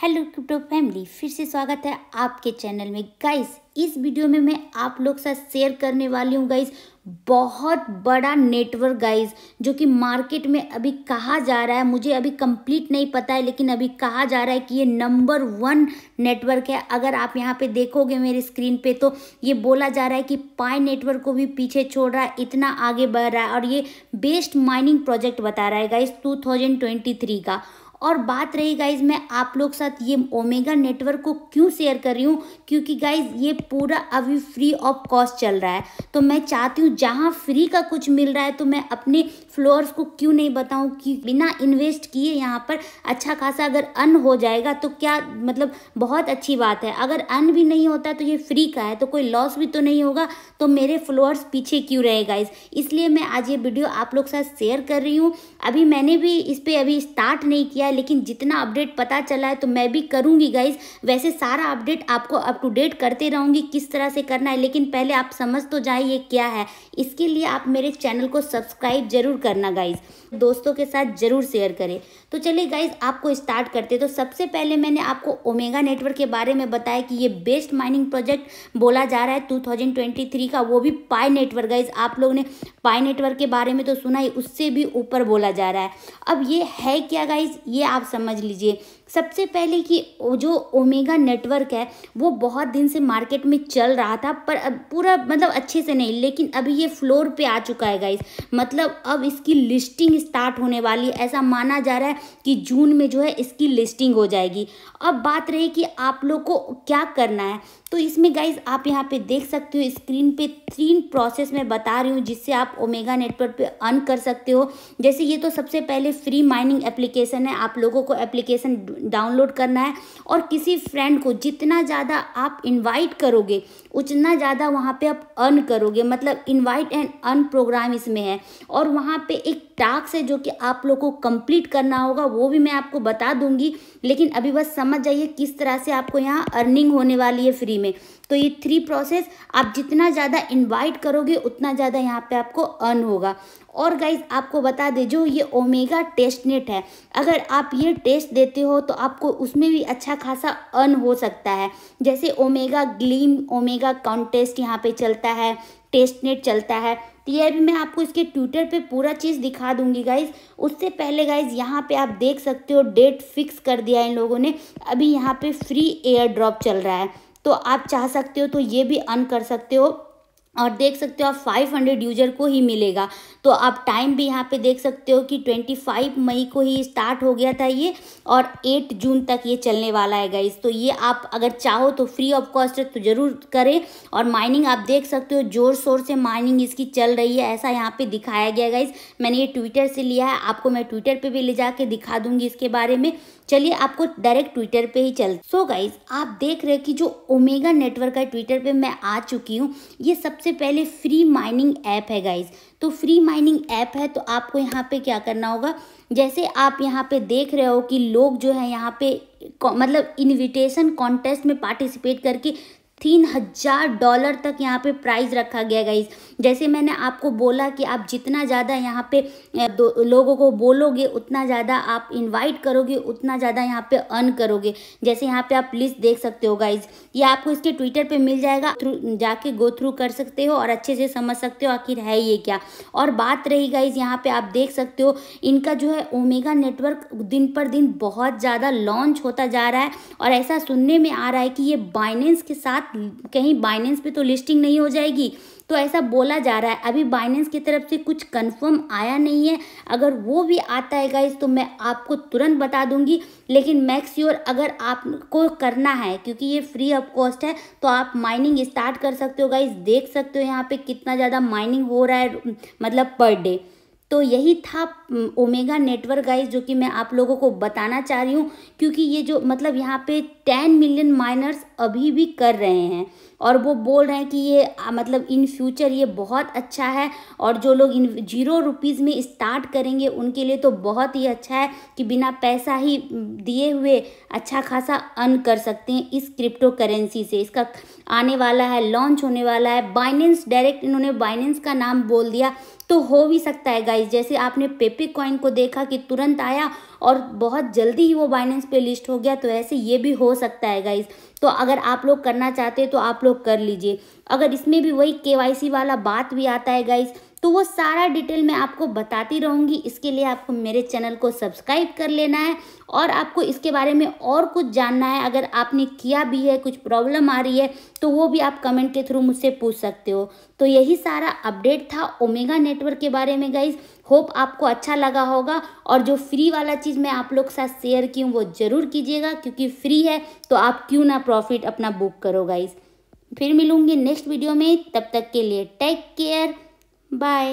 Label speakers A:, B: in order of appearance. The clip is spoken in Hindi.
A: हेलो क्रिप्टो फैमिली फिर से स्वागत है आपके चैनल में गाइस इस वीडियो में मैं आप लोग साथ शेयर करने वाली हूँ गाइस बहुत बड़ा नेटवर्क गाइस जो कि मार्केट में अभी कहा जा रहा है मुझे अभी कंप्लीट नहीं पता है लेकिन अभी कहा जा रहा है कि ये नंबर वन नेटवर्क है अगर आप यहाँ पे देखोगे मेरे स्क्रीन पे तो ये बोला जा रहा है कि पाए नेटवर्क को भी पीछे छोड़ रहा है इतना आगे बढ़ रहा है और ये बेस्ट माइनिंग प्रोजेक्ट बता रहा है गाइस टू का और बात रही गाइज मैं आप लोग साथ ये ओमेगा नेटवर्क को क्यों शेयर कर रही हूँ क्योंकि गाइज ये पूरा अभी फ्री ऑफ कॉस्ट चल रहा है तो मैं चाहती हूँ जहाँ फ्री का कुछ मिल रहा है तो मैं अपने फ्लोअर्स को क्यों नहीं बताऊँ कि बिना इन्वेस्ट किए यहाँ पर अच्छा खासा अगर अन हो जाएगा तो क्या मतलब बहुत अच्छी बात है अगर अन भी नहीं होता तो ये फ्री का है तो कोई लॉस भी तो नहीं होगा तो मेरे फ्लोअर्स पीछे क्यों रहे गाइज इसलिए मैं आज ये वीडियो आप लोग साथ शेयर कर रही हूँ अभी मैंने भी इस पर अभी स्टार्ट नहीं किया लेकिन जितना अपडेट पता चला है तो मैं भी करूँगी गाइज वैसे सारा अपडेट आपको अप टू डेट करते रहूँगी किस तरह से करना है लेकिन पहले आप समझ तो जाए ये क्या है इसके लिए आप मेरे चैनल को सब्सक्राइब जरूर करना गाइज दोस्तों के साथ ज़रूर शेयर करें तो चलिए गाइज आपको स्टार्ट करते तो सबसे पहले मैंने आपको ओमेगा नेटवर्क के बारे में बताया कि ये बेस्ट माइनिंग प्रोजेक्ट बोला जा रहा है 2023 का वो भी पाई नेटवर्क गाइज आप लोग ने पाई नेटवर्क के बारे में तो सुना ही उससे भी ऊपर बोला जा रहा है अब ये है क्या गाइज ये आप समझ लीजिए सबसे पहले कि जो ओमेगा नेटवर्क है वो बहुत दिन से मार्केट में चल रहा था पर अब पूरा मतलब अच्छे से नहीं लेकिन अभी ये फ्लोर पे आ चुका है गाइस मतलब अब इसकी लिस्टिंग स्टार्ट होने वाली है ऐसा माना जा रहा है कि जून में जो है इसकी लिस्टिंग हो जाएगी अब बात रही कि आप लोग को क्या करना है तो इसमें गाइज आप यहाँ पे देख सकते हो स्क्रीन पे तीन प्रोसेस मैं बता रही हूँ जिससे आप ओमेगा नेटवर्क पे अर्न कर सकते हो जैसे ये तो सबसे पहले फ्री माइनिंग एप्लीकेशन है आप लोगों को एप्लीकेशन डाउनलोड करना है और किसी फ्रेंड को जितना ज़्यादा आप इनवाइट करोगे उतना ज़्यादा वहाँ पे आप अर्न करोगे मतलब इनवाइट एंड अर्न प्रोग्राम इसमें है और वहाँ पे एक टास्क है जो कि आप लोग को कंप्लीट करना होगा वो भी मैं आपको बता दूंगी लेकिन अभी बस समझ जाइए किस तरह से आपको यहाँ अर्निंग होने वाली है फ्री में तो ये थ्री प्रोसेस आप जितना ज़्यादा इन्वाइट करोगे उतना ज़्यादा यहाँ पर आपको अर्न होगा और गाइज आपको बता दें जो ये ओमेगा टेस्ट नेट है अगर आप ये टेस्ट देते हो तो आपको उसमें भी अच्छा खासा अर्न हो सकता है जैसे ओमेगा ग्लीम ओमेगा का कॉन्टेस्ट यहाँ पे चलता है टेस्ट नेट चलता है तो ये अभी मैं आपको इसके ट्विटर पे पूरा चीज़ दिखा दूंगी गाइज उससे पहले गाइज यहाँ पे आप देख सकते हो डेट फिक्स कर दिया इन लोगों ने अभी यहाँ पे फ्री एयर ड्रॉप चल रहा है तो आप चाह सकते हो तो ये भी अन कर सकते हो और देख सकते हो आप 500 यूजर को ही मिलेगा तो आप टाइम भी यहाँ पे देख सकते हो कि 25 मई को ही स्टार्ट हो गया था ये और 8 जून तक ये चलने वाला है गाइज तो ये आप अगर चाहो तो फ्री ऑफ कॉस्ट तो ज़रूर करें और माइनिंग आप देख सकते हो ज़ोर शोर से माइनिंग इसकी चल रही है ऐसा यहाँ पर दिखाया गया गाइज मैंने ये ट्विटर से लिया है आपको मैं ट्विटर पर भी ले जा दिखा दूँगी इसके बारे में चलिए आपको डायरेक्ट ट्विटर पे ही चल सो so गाइज आप देख रहे हो कि जो ओमेगा नेटवर्क है ट्विटर पे मैं आ चुकी हूँ ये सबसे सबसे पहले फ्री माइनिंग ऐप है गाइज तो फ्री माइनिंग ऐप है तो आपको यहाँ पे क्या करना होगा जैसे आप यहाँ पे देख रहे हो कि लोग जो है यहाँ पे मतलब इनविटेशन कॉन्टेस्ट में पार्टिसिपेट करके तीन हज़ार डॉलर तक यहाँ पे प्राइस रखा गया गाइज जैसे मैंने आपको बोला कि आप जितना ज़्यादा यहाँ पे लोगों को बोलोगे उतना ज़्यादा आप इनवाइट करोगे उतना ज़्यादा यहाँ पे अर्न करोगे जैसे यहाँ पे आप लिस्ट देख सकते हो गाइज ये आपको इसके ट्विटर पे मिल जाएगा थ्रू जाके गो थ्रू कर सकते हो और अच्छे से समझ सकते हो आखिर है ये क्या और बात रही गाइज यहाँ पर आप देख सकते हो इनका जो है ओमेगा नेटवर्क दिन पर दिन बहुत ज़्यादा लॉन्च होता जा रहा है और ऐसा सुनने में आ रहा है कि ये बाइनेंस के साथ साथ कहीं बाइनेंस पे तो लिस्टिंग नहीं हो जाएगी तो ऐसा बोला जा रहा है अभी बाइनेंस की तरफ से कुछ कंफर्म आया नहीं है अगर वो भी आता है गाइज तो मैं आपको तुरंत बता दूंगी लेकिन मैक्स अगर आपको करना है क्योंकि ये फ्री ऑफ कॉस्ट है तो आप माइनिंग स्टार्ट कर सकते हो गाइज देख सकते हो यहाँ पे कितना ज़्यादा माइनिंग हो रहा है मतलब पर डे तो यही था ओमेगा नेटवर्क गाइस जो कि मैं आप लोगों को बताना चाह रही हूँ क्योंकि ये जो मतलब यहाँ पे टेन मिलियन माइनर्स अभी भी कर रहे हैं और वो बोल रहे हैं कि ये मतलब इन फ्यूचर ये बहुत अच्छा है और जो लोग इन जीरो रुपीज़ में स्टार्ट करेंगे उनके लिए तो बहुत ही अच्छा है कि बिना पैसा ही दिए हुए अच्छा खासा अर्न कर सकते हैं इस क्रिप्टो करेंसी से इसका आने वाला है लॉन्च होने वाला है बाइनेंस डायरेक्ट इन्होंने बाइनेंस का नाम बोल दिया तो हो भी सकता है गाइज जैसे आपने पेपी कॉइन को देखा कि तुरंत आया और बहुत जल्दी ही वो बाइनेंस पे लिस्ट हो गया तो ऐसे ये भी हो सकता है गाइज तो अगर आप लोग करना चाहते हैं तो आप लोग कर लीजिए अगर इसमें भी वही के वाला बात भी आता है गाइज तो वो सारा डिटेल मैं आपको बताती रहूँगी इसके लिए आपको मेरे चैनल को सब्सक्राइब कर लेना है और आपको इसके बारे में और कुछ जानना है अगर आपने किया भी है कुछ प्रॉब्लम आ रही है तो वो भी आप कमेंट के थ्रू मुझसे पूछ सकते हो तो यही सारा अपडेट था ओमेगा नेटवर्क के बारे में गाइज होप आपको अच्छा लगा होगा और जो फ्री वाला चीज़ मैं आप लोग के साथ शेयर की हूँ वो ज़रूर कीजिएगा क्योंकि फ्री है तो आप क्यों ना प्रॉफिट अपना बुक करो गाइज फिर मिलूँगी नेक्स्ट वीडियो में तब तक के लिए टेक केयर Bye.